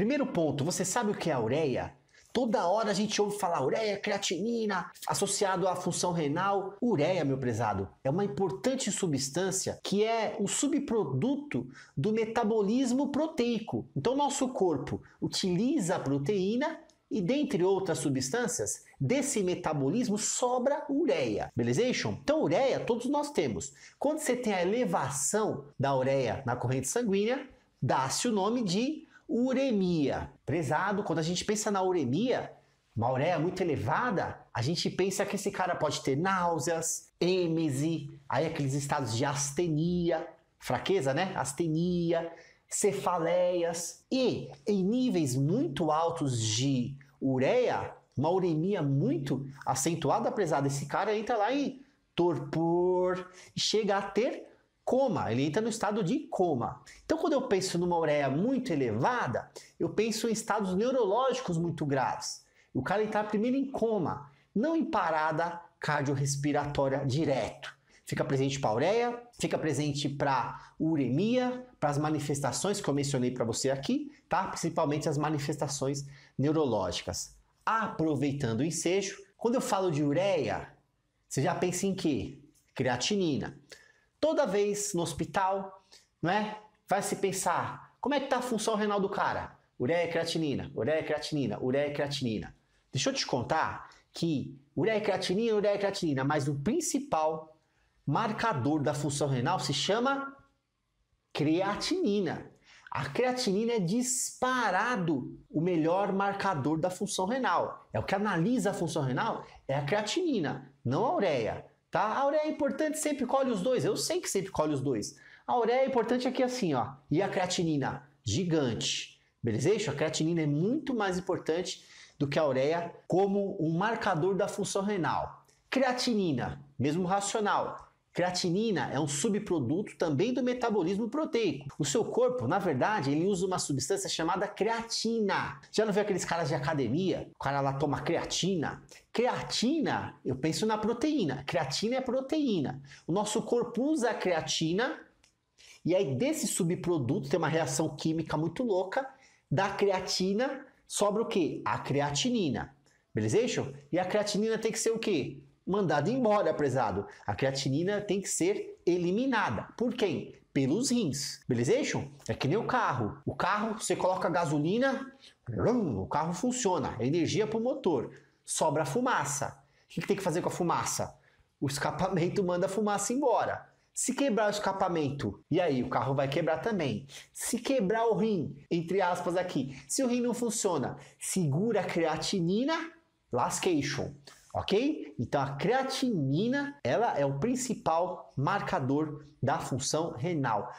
Primeiro ponto, você sabe o que é ureia? Toda hora a gente ouve falar ureia, creatinina, associado à função renal. Ureia, meu prezado, é uma importante substância que é o subproduto do metabolismo proteico. Então, nosso corpo utiliza a proteína e dentre outras substâncias, desse metabolismo sobra ureia, beleza? Então, ureia todos nós temos. Quando você tem a elevação da ureia na corrente sanguínea, dá-se o nome de uremia. Prezado, quando a gente pensa na uremia, uma ureia muito elevada, a gente pensa que esse cara pode ter náuseas, êmese, aí aqueles estados de astenia, fraqueza, né? Astenia, cefaleias. E em níveis muito altos de ureia, uma uremia muito acentuada, prezado, esse cara entra lá em torpor e chega a ter coma, ele entra no estado de coma. Então, quando eu penso numa ureia muito elevada, eu penso em estados neurológicos muito graves. O cara entra primeiro em coma, não em parada cardiorrespiratória direto. Fica presente para a ureia, fica presente para uremia, para as manifestações que eu mencionei para você aqui, tá? Principalmente as manifestações neurológicas. Aproveitando o ensejo, quando eu falo de ureia, você já pensa em quê? Creatinina. Toda vez no hospital, né, Vai se pensar, como é que tá a função renal do cara? Ureia e creatinina, ureia e creatinina, ureia e creatinina. Deixa eu te contar que ureia e creatinina, ureia e creatinina, mas o principal marcador da função renal se chama creatinina. A creatinina é disparado o melhor marcador da função renal. É o que analisa a função renal, é a creatinina, não a ureia. Tá? A ureia é importante, sempre colhe os dois. Eu sei que sempre colhe os dois. A ureia é importante aqui assim, ó. E a creatinina? Gigante. Beleza? A creatinina é muito mais importante do que a ureia como um marcador da função renal. Creatinina, mesmo racional. Creatinina é um subproduto também do metabolismo proteico. O seu corpo, na verdade, ele usa uma substância chamada creatina. Já não viu aqueles caras de academia? O cara lá toma creatina, Creatina, eu penso na proteína. Creatina é proteína. O nosso corpo usa a creatina e aí desse subproduto tem uma reação química muito louca. Da creatina sobra o que? A creatinina. Beleza? E a creatinina tem que ser o que? Mandada embora, prezado. A creatinina tem que ser eliminada. Por quem? Pelos rins. Beleza? É que nem o carro. O carro, você coloca gasolina, o carro funciona, é energia para o motor sobra fumaça. O que, tem que fazer com a fumaça? O escapamento manda a fumaça embora. Se quebrar o escapamento, e aí o carro vai quebrar também. Se quebrar o rim, entre aspas aqui, se o rim não funciona, segura a creatinina, lascation, ok? Então a creatinina, ela é o principal marcador da função renal.